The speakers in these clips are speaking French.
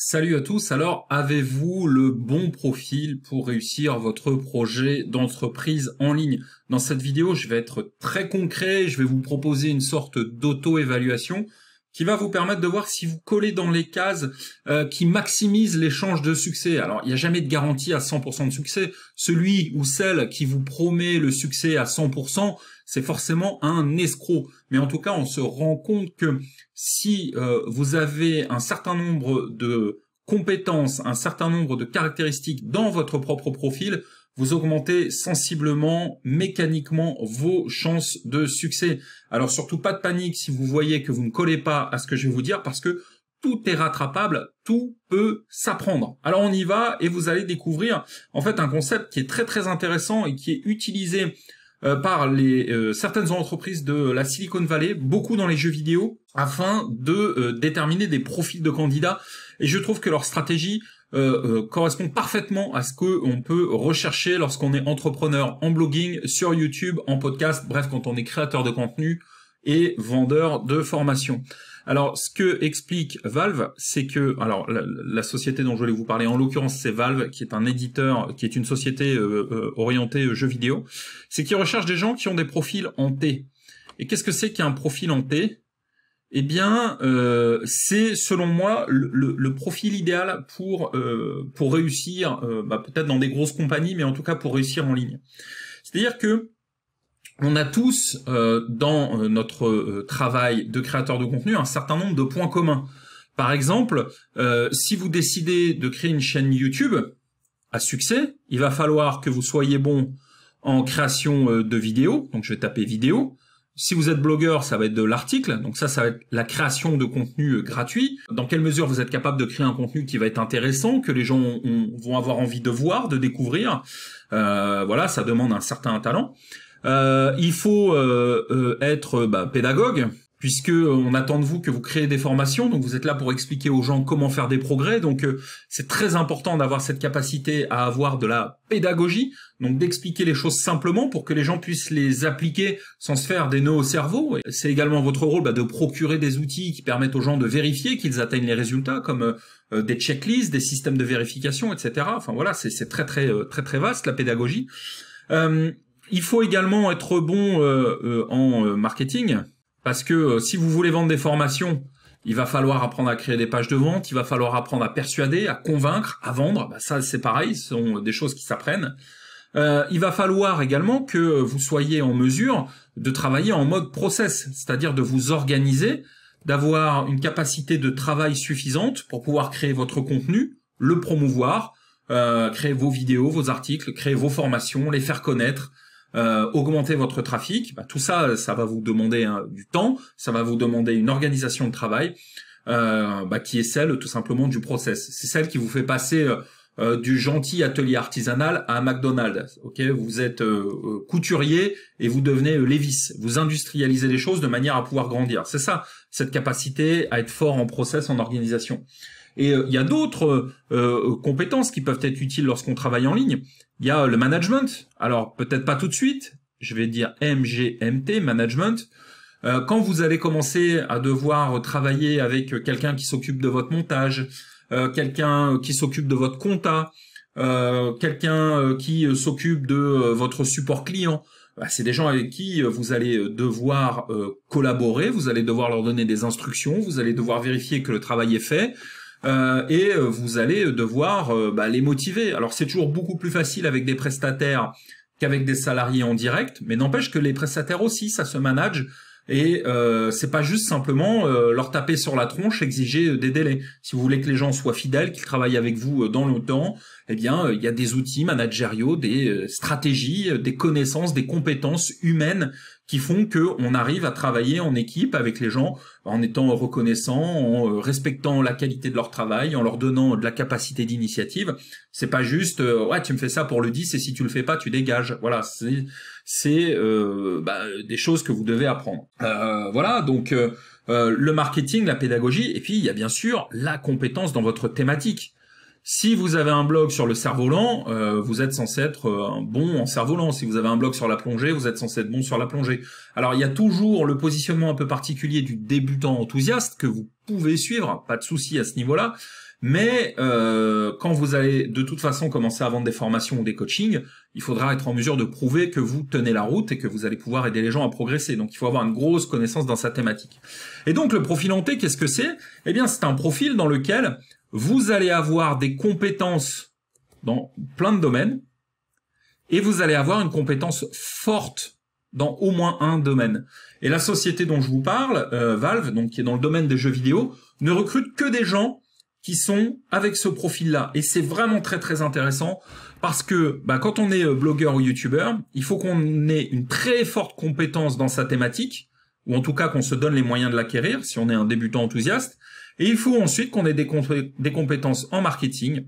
Salut à tous, alors avez-vous le bon profil pour réussir votre projet d'entreprise en ligne Dans cette vidéo, je vais être très concret, je vais vous proposer une sorte d'auto-évaluation qui va vous permettre de voir si vous collez dans les cases euh, qui maximisent l'échange de succès. Alors, il n'y a jamais de garantie à 100% de succès. Celui ou celle qui vous promet le succès à 100%, c'est forcément un escroc. Mais en tout cas, on se rend compte que si euh, vous avez un certain nombre de compétences, un certain nombre de caractéristiques dans votre propre profil, vous augmentez sensiblement, mécaniquement, vos chances de succès. Alors surtout pas de panique si vous voyez que vous ne collez pas à ce que je vais vous dire, parce que tout est rattrapable, tout peut s'apprendre. Alors on y va et vous allez découvrir en fait un concept qui est très très intéressant et qui est utilisé euh, par les euh, certaines entreprises de la Silicon Valley, beaucoup dans les jeux vidéo, afin de euh, déterminer des profils de candidats. Et je trouve que leur stratégie correspond parfaitement à ce qu'on peut rechercher lorsqu'on est entrepreneur en blogging, sur YouTube, en podcast, bref, quand on est créateur de contenu et vendeur de formation. Alors, ce que explique Valve, c'est que, alors, la, société dont je voulais vous parler, en l'occurrence, c'est Valve, qui est un éditeur, qui est une société euh, euh, orientée euh, jeux vidéo, c'est qu'ils recherchent des gens qui ont des profils en T. Et qu'est-ce que c'est qu'un profil en T eh bien, c'est selon moi le, profil idéal pour pour réussir, bah, peut-être dans des grosses compagnies, mais en tout cas pour réussir en ligne. C'est-à-dire que on a tous euh, dans euh, notre euh, travail de créateur de contenu un certain nombre de points communs. Par exemple, si vous décidez de créer une chaîne YouTube à succès, il va falloir que vous soyez bon en création de vidéos. Donc je vais taper vidéo. Si vous êtes blogueur, ça va être de l'article. Donc ça, ça va être la création de contenu gratuit. Dans quelle mesure vous êtes capable de créer un contenu qui va être intéressant, que les gens vont avoir envie de voir, de découvrir. voilà, ça demande un certain talent. Euh, il faut euh, euh, être bah, pédagogue puisque on attend de vous que vous créez des formations, donc vous êtes là pour expliquer aux gens comment faire des progrès, donc c'est très important d'avoir cette capacité à avoir de la pédagogie, donc d'expliquer les choses simplement pour que les gens puissent les appliquer sans se faire des nœuds au cerveau. C'est également votre rôle bah, de procurer des outils qui permettent aux gens de vérifier qu'ils atteignent les résultats, comme des checklists, des systèmes de vérification, etc. Enfin voilà, c'est très très très très vaste la pédagogie. Il faut également être bon euh, euh, en euh, marketing parce que si vous voulez vendre des formations, il va falloir apprendre à créer des pages de vente, il va falloir apprendre à persuader, à convaincre, à vendre. Bah, ça, c'est pareil, ce sont des choses qui s'apprennent. il va falloir également que vous soyez en mesure de travailler en mode process, c'est-à-dire de vous organiser, d'avoir une capacité de travail suffisante pour pouvoir créer votre contenu, le promouvoir, créer vos vidéos, vos articles, créer vos formations, les faire connaître, euh, augmenter votre trafic. Bah, tout ça, euh, ça va vous demander hein, du temps, ça va vous demander une organisation de travail euh, bah, qui est celle tout simplement du process. C'est celle qui vous fait passer du gentil atelier artisanal à McDonald's. vous êtes couturier et vous devenez Lévis. Vous industrialisez les choses de manière à pouvoir grandir. C'est ça, cette capacité à être fort en process, en organisation. Et il y a d'autres compétences qui peuvent être utiles lorsqu'on travaille en ligne. Il y a euh, le management. Alors peut-être pas tout de suite. Je vais dire MGMT, management. Euh, quand vous allez commencer à devoir travailler avec euh, quelqu'un qui s'occupe de votre montage, quelqu'un qui s'occupe de votre compta, quelqu'un qui s'occupe de votre support client, bah, c'est des gens avec qui vous allez devoir collaborer, vous allez devoir leur donner des instructions, vous allez devoir vérifier que le travail est fait, euh, et euh, vous allez devoir euh, bah, les motiver. Alors c'est toujours beaucoup plus facile avec des prestataires qu'avec des salariés en direct, mais n'empêche que les prestataires aussi, ça se manage. Et euh, c'est pas juste simplement leur taper sur la tronche, exiger des délais. Si vous voulez que les gens soient fidèles, qu'ils travaillent avec vous dans le temps, eh bien, il y a des outils managériaux, des stratégies, des connaissances, des compétences humaines qui font que on arrive à travailler en équipe avec les gens en étant reconnaissant, en euh, respectant la qualité de leur travail, en leur donnant de la capacité d'initiative. C'est pas juste euh, ouais tu me fais ça pour le 10 et si tu le fais pas tu dégages. Voilà c'est euh, bah, des choses que vous devez apprendre. voilà donc le marketing, la pédagogie et puis il y a bien sûr la compétence dans votre thématique. Si vous avez un blog sur le cerf-volant, euh, vous êtes censé être euh, bon en cerf-volant. Si vous avez un blog sur la plongée, vous êtes censé être bon sur la plongée. Alors il y a toujours le positionnement un peu particulier du débutant enthousiaste que vous pouvez suivre, pas de souci à ce niveau-là. Mais euh, quand vous allez de toute façon commencer à vendre des formations ou des coachings, il faudra être en mesure de prouver que vous tenez la route et que vous allez pouvoir aider les gens à progresser. Donc il faut avoir une grosse connaissance dans sa thématique. Et donc le profil hanté, qu'est-ce que c'est Eh bien c'est un profil dans lequel vous allez avoir des compétences dans plein de domaines et vous allez avoir une compétence forte dans au moins un domaine. Et la société dont je vous parle, euh, Valve, donc qui est dans le domaine des jeux vidéo, ne recrute que des gens qui sont avec ce profil-là. Et c'est vraiment très très intéressant parce que bah, quand on est euh, blogueur ou youtubeur, il faut qu'on ait une très forte compétence dans sa thématique, ou en tout cas qu'on se donne les moyens de l'acquérir si on est un débutant enthousiaste. Et il faut ensuite qu'on ait des, compétences en marketing,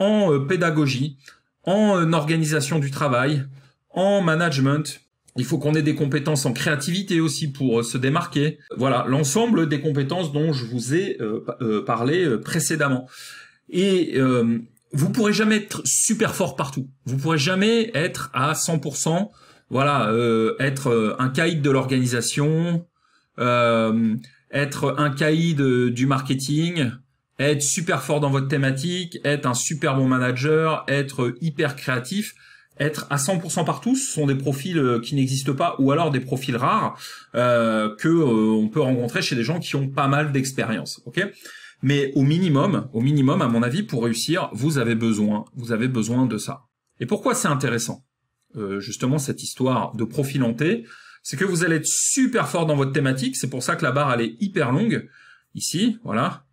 en euh, pédagogie, en euh, organisation du travail, en management, il faut qu'on ait des compétences en créativité aussi pour euh, se démarquer. Voilà, l'ensemble des compétences dont je vous ai euh, euh, parlé précédemment. Et vous vous pourrez jamais être super fort partout. Vous pourrez jamais être à 100%, voilà, être un caïd de l'organisation, être un caïd du marketing, être super fort dans votre thématique, être un super bon manager, être hyper créatif être à 100% partout, ce sont des profils euh, qui n'existent pas ou alors des profils rares euh, que euh, on peut rencontrer chez des gens qui ont pas mal d'expérience. Ok Mais au minimum, au minimum, à mon avis, pour réussir, vous avez besoin, vous avez besoin de ça. Et pourquoi c'est intéressant euh, Justement, cette histoire de profil hanté, c'est que vous allez être super fort dans votre thématique. C'est pour ça que la barre elle est hyper longue ici, voilà.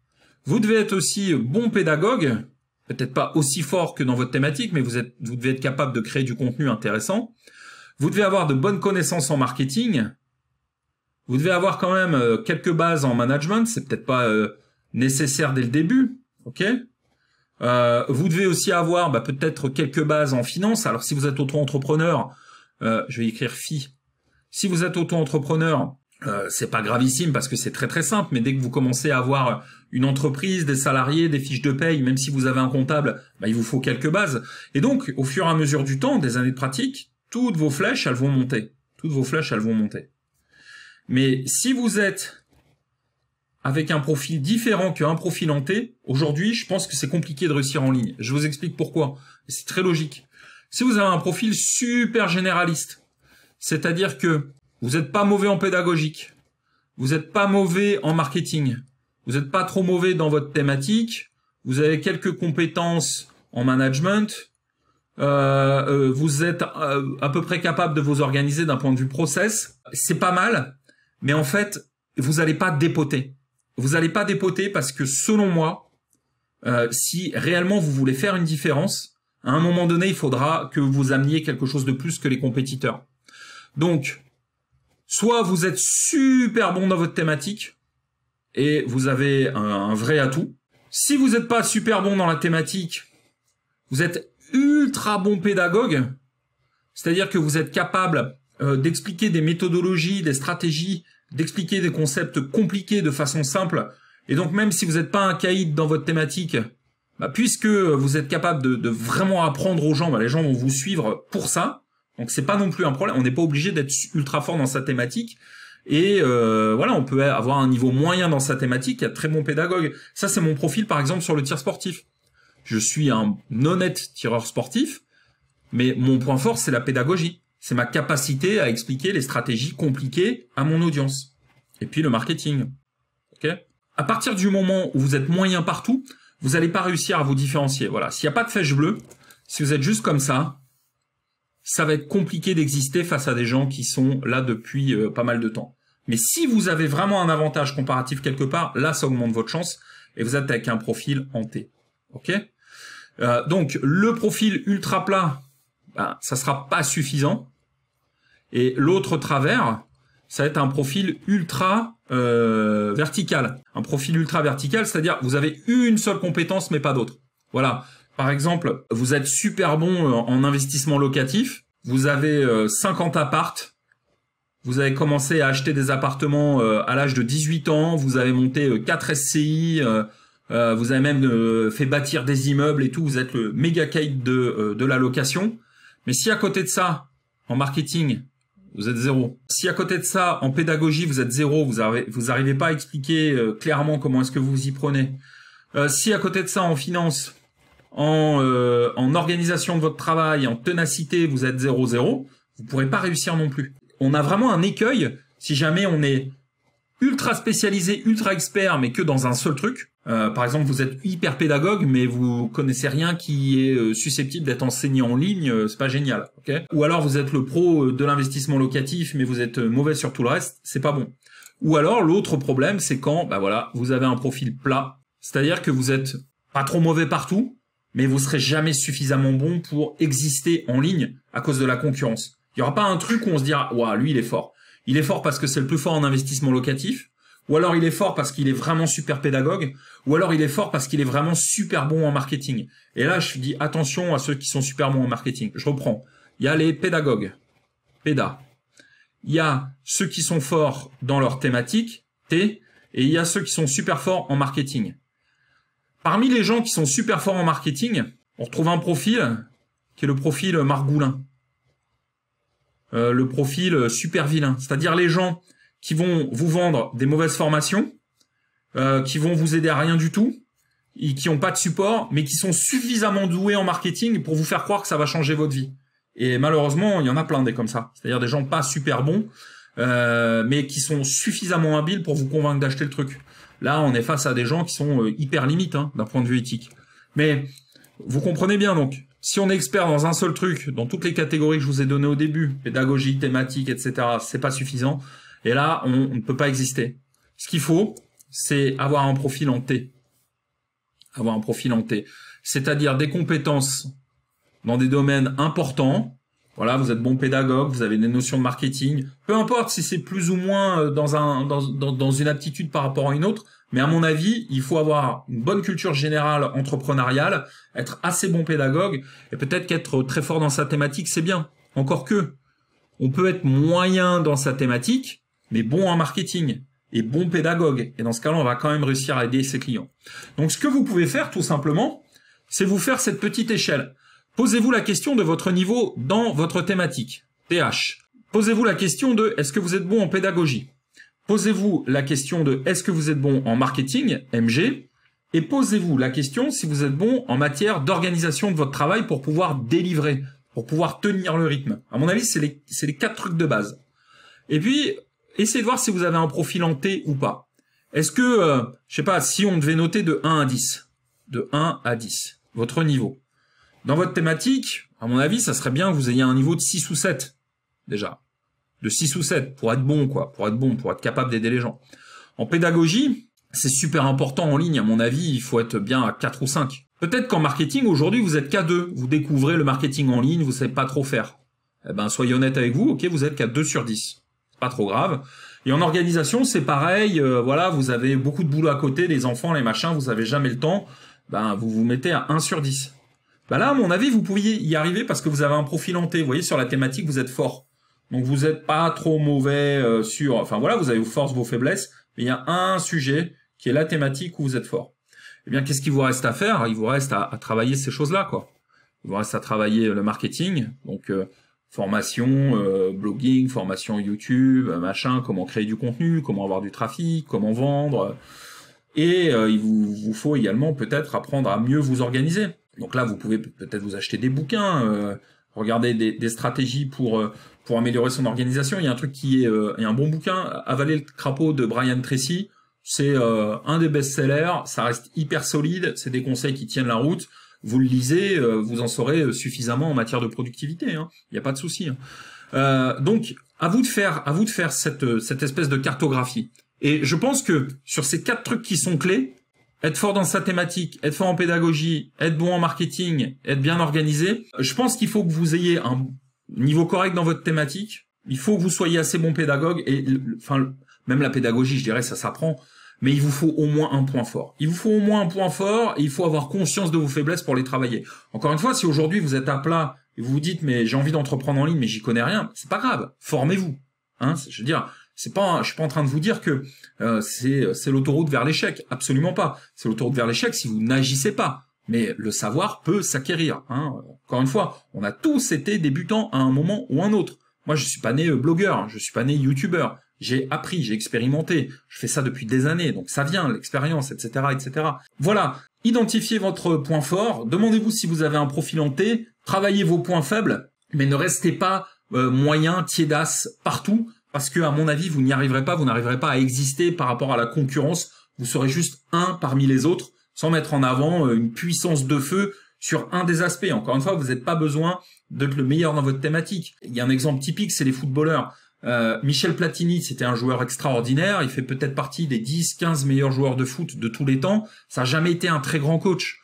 Vous devez être aussi bon pédagogue peut-être pas aussi fort que dans votre thématique, mais vous, êtes, vous devez être capable de créer du contenu intéressant. Vous devez avoir de bonnes connaissances en marketing. Vous devez avoir quand même euh, quelques bases en management. C'est peut-être pas euh, nécessaire dès le début, ok euh, Vous devez aussi avoir bah, peut-être quelques bases en finance. Alors si vous êtes auto-entrepreneur, je vais écrire FI. Si vous êtes auto-entrepreneur, euh, c'est pas gravissime parce que c'est très très simple, mais dès que vous commencez à avoir une entreprise, des salariés, des fiches de paye, même si vous avez un comptable, bah, il vous faut quelques bases. Et donc, au fur et à mesure du temps, des années de pratique, toutes vos flèches, elles vont monter. Toutes vos flèches, elles vont monter. Mais si vous êtes avec un profil différent qu'un profil hanté, aujourd'hui, je pense que c'est compliqué de réussir en ligne. Je vous explique pourquoi. C'est très logique. Si vous avez un profil super généraliste, c'est-à-dire que vous n'êtes pas mauvais en pédagogique. Vous n'êtes pas mauvais en marketing. Vous n'êtes pas trop mauvais dans votre thématique. Vous avez quelques compétences en management. Euh, euh, vous êtes euh, à peu près capable de vous organiser d'un point de vue process. C'est pas mal, mais en fait, vous n'allez pas dépoter. Vous n'allez pas dépoter parce que selon moi, si réellement vous voulez faire une différence, à un moment donné, il faudra que vous ameniez quelque chose de plus que les compétiteurs. Donc, Soit vous êtes super bon dans votre thématique et vous avez un, vrai atout. Si vous n'êtes pas super bon dans la thématique, vous êtes ultra bon pédagogue, c'est-à-dire que vous êtes capable euh, d'expliquer des méthodologies, des stratégies, d'expliquer des concepts compliqués de façon simple. Et donc même si vous n'êtes pas un caïd dans votre thématique, bah, puisque vous êtes capable de, vraiment apprendre aux gens, bah, les gens vont vous suivre pour ça. Donc c'est pas non plus un problème. On n'est pas obligé d'être ultra fort dans sa thématique. Et euh, voilà, on peut avoir un niveau moyen dans sa thématique, de très bon pédagogue. Ça, c'est mon profil, par exemple, sur le tir sportif. Je suis un honnête tireur sportif, mais mon point fort, c'est la pédagogie. C'est ma capacité à expliquer les stratégies compliquées à mon audience. Et puis le marketing. Okay à partir du moment où vous êtes moyen partout, vous n'allez pas réussir à vous différencier. Voilà, s'il n'y a pas de flèche bleue, si vous êtes juste comme ça, ça va être compliqué d'exister face à des gens qui sont là depuis euh, pas mal de temps. Mais si vous avez vraiment un avantage comparatif quelque part, là, ça augmente votre chance et vous êtes avec un profil hanté. OK euh, Donc, le profil ultra plat, ça ben, ça sera pas suffisant. Et l'autre travers, ça va être un profil ultra euh, vertical. Un profil ultra vertical, c'est-à-dire vous avez une seule compétence mais pas d'autre. Voilà. Par exemple, vous êtes super bon euh, en investissement locatif, vous avez 50 euh, appartes, vous avez commencé à acheter des appartements euh, à l'âge de 18 ans, vous avez monté 4 SCI, vous avez même fait bâtir des immeubles et tout, vous êtes le méga kite de, de la location. Mais si à côté de ça, en marketing, vous êtes zéro. Si à côté de ça, en pédagogie, vous êtes zéro, vous n'arrivez vous pas à expliquer clairement comment est-ce que vous vous y prenez. si à côté de ça, en finance, en, euh, en organisation de votre travail, en ténacité, vous êtes 0-0, vous pourrez pas réussir non plus. On a vraiment un écueil si jamais on est ultra spécialisé, ultra expert, mais que dans un seul truc. Euh, par exemple, vous êtes hyper pédagogue, mais vous connaissez rien qui est euh, susceptible d'être enseigné en ligne, c'est pas génial. Okay Ou alors vous êtes le pro de l'investissement locatif, mais vous êtes mauvais sur tout le reste, c'est pas bon. Ou alors l'autre problème, c'est quand, bah voilà, vous avez un profil plat, c'est-à-dire que vous êtes pas trop mauvais partout, mais vous serez jamais suffisamment bon pour exister en ligne à cause de la concurrence. Il n'y aura pas un truc où on se dira, waouh, lui, il est fort. Il est fort parce que c'est le plus fort en investissement locatif, ou alors il est fort parce qu'il est vraiment super pédagogue, ou alors il est fort parce qu'il est vraiment super bon en marketing. Et là, je dis attention à ceux qui sont super bons en marketing. Je reprends. Il y a les pédagogues, PEDA. Il y a ceux qui sont forts dans leur thématique, T, et il y a ceux qui sont super forts en marketing, Parmi les gens qui sont super forts en marketing, on retrouve un profil qui est le profil margoulin. Euh, le profil super vilain. C'est-à-dire les gens qui vont vous vendre des mauvaises formations, euh, qui vont vous aider à rien du tout, et qui n'ont pas de support, mais qui sont suffisamment doués en marketing pour vous faire croire que ça va changer votre vie. Et malheureusement, il y en a plein des comme ça. C'est-à-dire des gens pas super bons, euh, mais qui sont suffisamment habiles pour vous convaincre d'acheter le truc. Là, on est face à des gens qui sont euh, hyper limites hein, d'un point de vue éthique. Mais vous comprenez bien donc, si on est expert dans un seul truc, dans toutes les catégories que je vous ai données au début, pédagogie, thématique, etc., c'est pas suffisant. Et là, on, on ne peut pas exister. Ce qu'il faut, c'est avoir un profil en T. Avoir un profil en T. C'est-à-dire des compétences dans des domaines importants, voilà, vous êtes bon pédagogue, vous avez des notions de marketing. Peu importe si c'est plus ou moins euh, dans, un, dans, dans, dans une aptitude par rapport à une autre, mais à mon avis, il faut avoir une bonne culture générale entrepreneuriale, être assez bon pédagogue, et peut-être qu'être très fort dans sa thématique, c'est bien. Encore que, on peut être moyen dans sa thématique, mais bon en marketing et bon pédagogue. Et dans ce cas-là, on va quand même réussir à aider ses clients. Donc, ce que vous pouvez faire, tout simplement, c'est vous faire cette petite échelle. Posez-vous la question de votre niveau dans votre thématique, TH. Posez-vous la question de est-ce que vous êtes bon en pédagogie Posez-vous la question de est-ce que vous êtes bon en marketing, MG Et posez-vous la question si vous êtes bon en matière d'organisation de votre travail pour pouvoir délivrer, pour pouvoir tenir le rythme. À mon avis, c'est les, quatre trucs de base. Et puis, essayez de voir si vous avez un profil en T ou pas. Est-ce que, euh, je sais pas, si on devait noter de 1 à 10, de 1 à 10, votre niveau, dans votre thématique, à mon avis, ça serait bien que vous ayez un niveau de 6 ou 7, déjà. De 6 ou 7, pour être bon, quoi, pour être bon, pour être capable d'aider les gens. En pédagogie, c'est super important en ligne, à mon avis, il faut être bien à 4 ou 5. Peut-être qu'en marketing, aujourd'hui, vous êtes qu'à 2. Vous découvrez le marketing en ligne, vous savez pas trop faire. Eh ben, soyez honnête avec vous, ok, vous êtes qu'à 2 sur 10. C'est pas trop grave. Et en organisation, c'est pareil, euh, voilà, vous avez beaucoup de boulot à côté, les enfants, les machins, vous avez jamais le temps, ben, vous vous mettez à 1 sur 10. Bah là, à mon avis, vous pouviez y arriver parce que vous avez un profil en T. Vous voyez, sur la thématique, vous êtes fort. Donc vous n'êtes pas trop mauvais euh, sur... Enfin voilà, vous avez vos forces, vos faiblesses. Mais il y a un sujet qui est la thématique où vous êtes fort. Eh bien, qu'est-ce qu'il vous reste à faire Il vous reste à, travailler ces choses-là, quoi. Il vous reste à travailler le marketing, donc euh, formation, euh, blogging, formation YouTube, machin, comment créer du contenu, comment avoir du trafic, comment vendre. Et il vous, faut également peut-être apprendre à mieux vous organiser. Donc là, vous pouvez peut-être vous acheter des bouquins, euh, regarder des, stratégies pour euh, pour améliorer son organisation. Il y a un truc qui est, euh, un bon bouquin, Avaler le crapaud de Brian Tracy. C'est euh, un des best-sellers. Ça reste hyper solide. C'est des conseils qui tiennent la route. Vous le lisez, vous en saurez suffisamment en matière de productivité. Hein. Il n'y a pas de souci. Hein. donc, à vous de faire, à vous de faire cette cette espèce de cartographie. Et je pense que sur ces quatre trucs qui sont clés, être fort dans sa thématique, être fort en pédagogie, être bon en marketing, être bien organisé. Je pense qu'il faut que vous ayez un niveau correct dans votre thématique. Il faut que vous soyez assez bon pédagogue et enfin même la pédagogie, je dirais, ça s'apprend. Mais il vous faut au moins un point fort. Il vous faut au moins un point fort et il faut avoir conscience de vos faiblesses pour les travailler. Encore une fois, si aujourd'hui vous êtes à plat et vous vous dites mais j'ai envie d'entreprendre en ligne mais j'y connais rien, c'est pas grave, formez-vous. Hein, je veux dire, c'est pas, je suis pas en train de vous dire que euh, c'est l'autoroute vers l'échec, absolument pas. C'est l'autoroute vers l'échec si vous n'agissez pas. Mais le savoir peut s'acquérir. Hein. Encore une fois, on a tous été débutants à un moment ou un autre. Moi, je suis pas né euh, blogueur, hein. je suis pas né youtubeur. J'ai appris, j'ai expérimenté. Je fais ça depuis des années, donc ça vient, l'expérience, etc., etc. Voilà. Identifiez votre point fort. Demandez-vous si vous avez un profil en T. Travaillez vos points faibles, mais ne restez pas euh, moyen, tiédas partout, parce que à mon avis, vous n'y arriverez pas, vous n'arriverez pas à exister par rapport à la concurrence. Vous serez juste un parmi les autres, sans mettre en avant euh, une puissance de feu sur un des aspects. Encore une fois, vous n'êtes pas besoin d'être le meilleur dans votre thématique. Il y a un exemple typique, c'est les footballeurs. Euh, Michel Platini, c'était un joueur extraordinaire. Il fait peut-être partie des 10-15 meilleurs joueurs de foot de tous les temps. Ça n'a jamais été un très grand coach.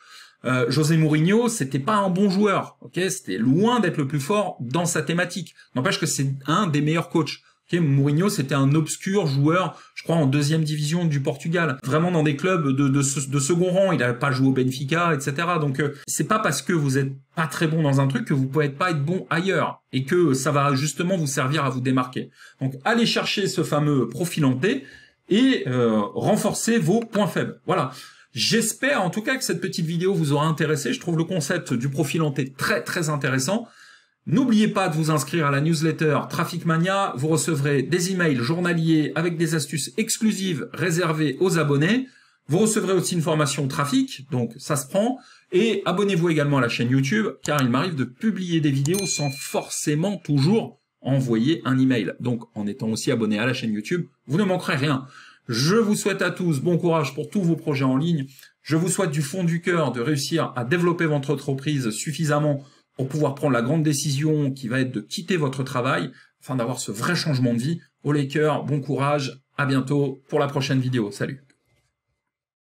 Euh, José Mourinho, c'était pas un bon joueur, ok, c'était loin d'être le plus fort dans sa thématique. N'empêche que c'est un des meilleurs coachs. Okay, Mourinho, c'était un obscur joueur, je crois, en deuxième division du Portugal. Vraiment dans des clubs de, de, second rang. Il n'a pas joué au Benfica, etc. Donc, euh, c'est pas parce que vous êtes pas très bon dans un truc que vous pouvez pas être bon ailleurs. Et que ça va justement vous servir à vous démarquer. Donc, allez chercher ce fameux profil et euh, renforcer vos points faibles. Voilà. J'espère en tout cas que cette petite vidéo vous aura intéressé. Je trouve le concept du profil hanté très très intéressant. N'oubliez pas de vous inscrire à la newsletter Traffic Mania. Vous recevrez des emails journaliers avec des astuces exclusives réservées aux abonnés. Vous recevrez aussi une formation trafic, donc ça se prend. Et abonnez-vous également à la chaîne YouTube, car il m'arrive de publier des vidéos sans forcément toujours envoyer un email. Donc en étant aussi abonné à la chaîne YouTube, vous ne manquerez rien. Je vous souhaite à tous bon courage pour tous vos projets en ligne. Je vous souhaite du fond du cœur de réussir à développer votre entreprise suffisamment pour pouvoir prendre la grande décision qui va être de quitter votre travail afin d'avoir ce vrai changement de vie. Au cœurs, bon courage, à bientôt pour la prochaine vidéo. Salut